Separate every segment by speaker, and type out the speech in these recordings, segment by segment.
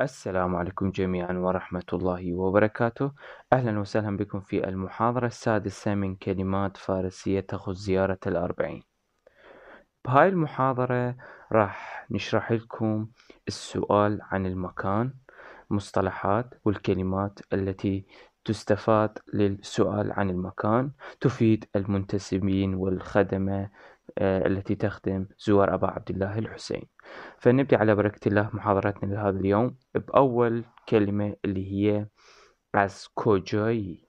Speaker 1: السلام عليكم جميعا ورحمة الله وبركاته أهلا وسهلا بكم في المحاضرة السادسة من كلمات فارسية تخص زيارة الأربعين بهاي المحاضرة راح نشرح لكم السؤال عن المكان مصطلحات والكلمات التي تستفاد للسؤال عن المكان تفيد المنتسبين والخدمة آه، التي تخدم زوار أبا عبد الله الحسين فنبدأ على بركة الله محاضرتنا لهذا اليوم بأول كلمة اللي هي أس كوجاي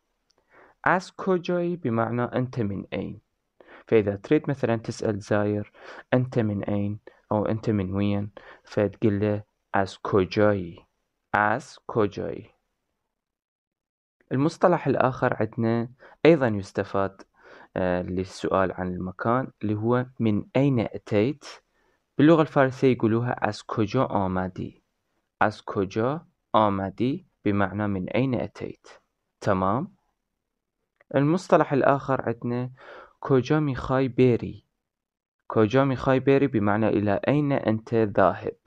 Speaker 1: أس كوجاي بمعنى أنت من أين فإذا تريد مثلا تسأل زاير أنت من أين أو أنت من وين فتقول له أس كوجاي أس كوجاي المصطلح الآخر عندنا أيضا يستفاد آه، للسؤال عن المكان اللي هو من أين أتيت باللغة الفارسية يقولوها از كجا آمدي از كجا آمدي بمعنى من أين أتيت تمام المصطلح الآخر عندنا كجا ميخاي بيري كجا ميخاي بيري بمعنى إلى أين أنت ذاهب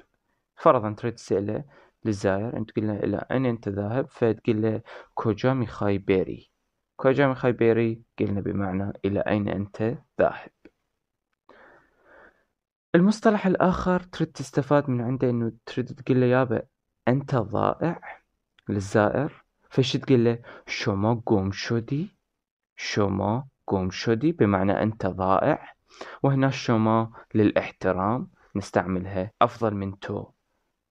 Speaker 1: فرضا تريد تسأله للزائر أنت تقول له إلى أين أنت ذاهب فتقول له كوجا ميخاي بيري كوجامي خيبيري قلنا بمعنى إلى أين أنت ذاهب المصطلح الآخر تريد تستفاد من عنده إنه تريد تقول له يابا أنت ضائع للزائر فش تقول له شما قوم شدي شما قوم شدي بمعنى أنت ضائع وهنا شما للاحترام نستعملها أفضل من تو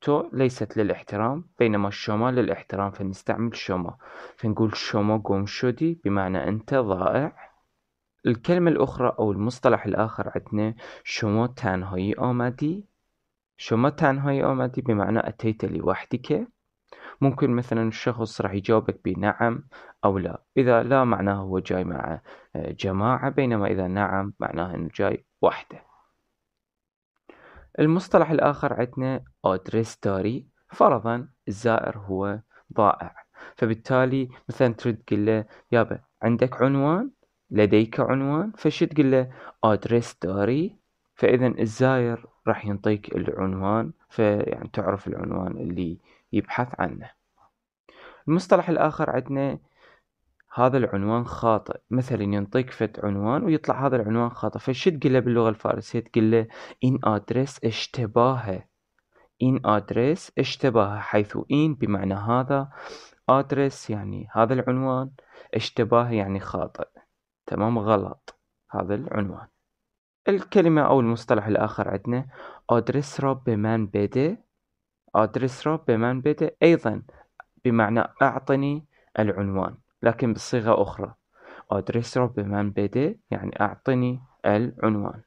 Speaker 1: الشتو ليست للاحترام بينما الشوما للاحترام فنستعمل شوما فنقول شوما قوم شودي بمعنى أنت ضائع الكلمة الأخرى أو المصطلح الآخر عندنا شوما تنهایی آمدی شما تنهایی أومادي بمعنى أتيت لوحدك ممكن مثلا الشخص راح يجاوبك بنعم أو لا إذا لا معناه هو جاي مع آه، جماعة بينما إذا نعم معناه أنه جاي وحده المصطلح الآخر عندنا أودريستوري فرضا الزائر هو ضائع فبالتالي مثلا تريد تقول له يابا عندك عنوان لديك عنوان فشو تقول له داري آه، فإذا الزائر راح ينطيك العنوان فيعني تعرف العنوان اللي يبحث عنه المصطلح الآخر عندنا هذا العنوان خاطئ مثلا ينطيك فت عنوان ويطلع هذا العنوان خاطئ فشو تقول له باللغة الفارسية تقول له إن أدرس اشتباهه in address اشتباه حيث in بمعنى هذا address يعني هذا العنوان اشتباه يعني خاطئ تمام غلط هذا العنوان الكلمة أو المصطلح الآخر عندنا address را بمن بدأ address را بمن بدأ أيضا بمعنى أعطني العنوان لكن بصيغة أخرى address را بمن بدأ يعني أعطني العنوان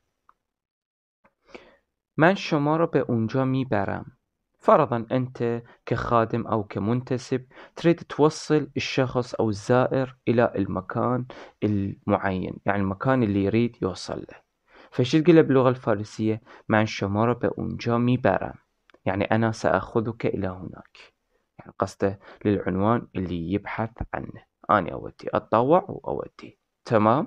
Speaker 1: من شما را به اونجا میبرم. فرضا أنت كخادم أو كمنتسب تريد توصل الشخص أو الزائر إلى المكان المعين يعني المكان اللي يريد يوصل له فش تقول باللغة الفارسية من به اونجا میبرم يعني أنا سأخذك إلى هناك يعني قصده للعنوان اللي يبحث عنه أنا أودي أتطوع وأودي تمام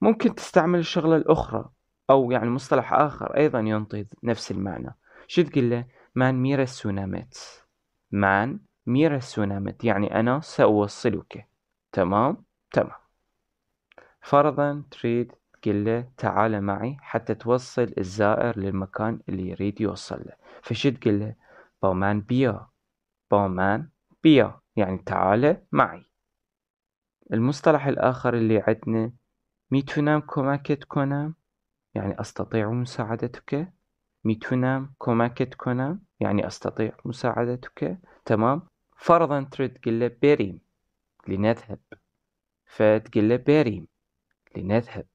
Speaker 1: ممكن تستعمل الشغلة الأخرى أو يعني مصطلح آخر أيضا ينطي نفس المعنى شو تقول له مان ميرا السونامت مان ميرا السونامت يعني أنا سأوصلك تمام تمام فرضا تريد تقول له تعال معي حتى توصل الزائر للمكان اللي يريد يوصل له فشو تقول له بومان بيا بومان بيا يعني تعال معي المصطلح الآخر اللي عندنا ميتونام كوماكت كونام يعني أستطيع مساعدتك ميتونام كوماكت كونام يعني استطيع مساعدتك تمام فرضا ترد قل له بريم لنذهب فتقول له بريم لنذهب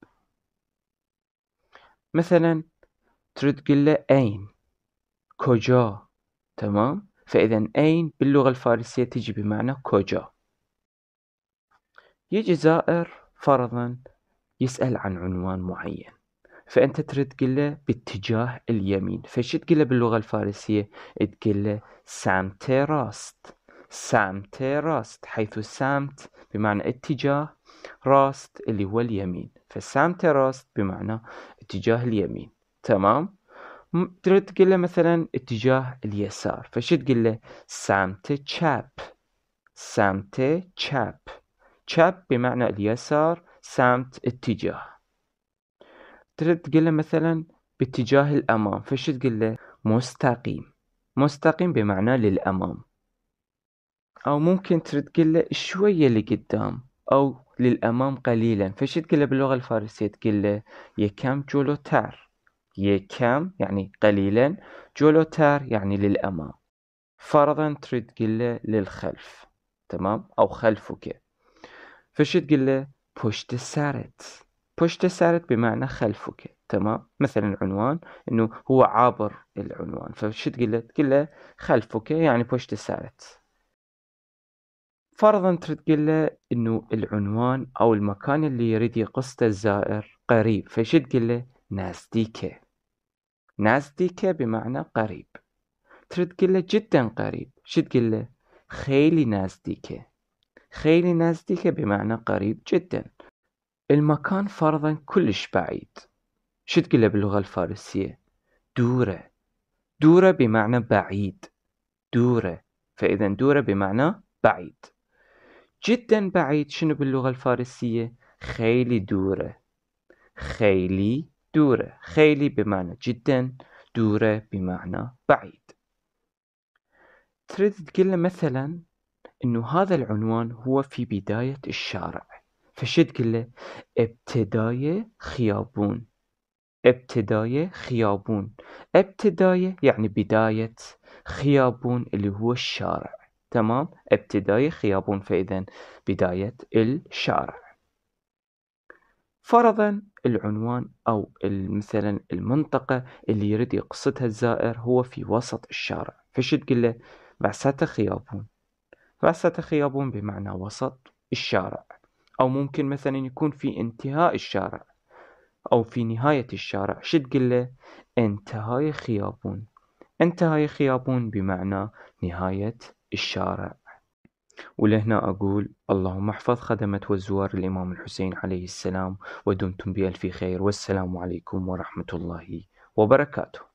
Speaker 1: مثلا ترد قل له أين كوجا تمام فإذا أين باللغة الفارسية تجي بمعنى كوجا يجي زائر فرضا يسأل عن عنوان معين فأنت له باتجاه اليمين فش تقله باللغة الفارسية تقله سامت راست سامت راست حيث سامت بمعنى اتجاه راست اللي هو اليمين فسامت راست بمعنى اتجاه اليمين تمام تريد تقله مثلا اتجاه اليسار فش تقله سامت تشاب سامت تشاب تشاب بمعنى اليسار سامت اتجاه تقول له مثلا باتجاه الأمام فش تقول له مستقيم مستقيم بمعنى للأمام أو ممكن تقول له شوية لقدام أو للأمام قليلا فش تقول له باللغة الفارسية تقول له يكم جولوتر يكم يعني قليلا تار يعني للأمام فرضا تريد تقول له للخلف تمام أو خلفك فش تقول له بوشت سارت بوشت سارت بمعنى خلفك تمام مثلا العنوان انه هو عابر العنوان فشو تقول له تقول له خلفك يعني بوشت سارت فرضا تقول له انه العنوان او المكان اللي يريد يقصده الزائر قريب فشو تقول له نازديكه نازديكه بمعنى قريب تريد تقول له جدا قريب شو تقول له خيلي نازديكه خيلي نازديكه بمعنى قريب جدا المكان فرضا كلش بعيد شو تقله باللغة الفارسية دورة دورة بمعنى بعيد دورة فإذا دورة بمعنى بعيد جدا بعيد شنو باللغة الفارسية خيلي دورة خيلي دورة خيلي بمعنى جدا دورة بمعنى بعيد تريد تقول مثلا انه هذا العنوان هو في بداية الشارع به شکل ابتدای خیابون ابتدای خیابون ابتدای يعني بداية خيابون اللي هو الشارع تمام ابتداي خيابون فإذا بداية الشارع فرضا العنوان أو مثلا المنطقة اللي يريد يقصدها الزائر هو في وسط الشارع فش تقول له خيابون بعثة خيابون بمعنى وسط الشارع أو ممكن مثلا يكون في انتهاء الشارع أو في نهاية الشارع شو تقول له انتهاي خيابون انتهاي خيابون بمعنى نهاية الشارع ولهنا أقول اللهم احفظ خدمة والزوار الإمام الحسين عليه السلام ودمتم بألف خير والسلام عليكم ورحمة الله وبركاته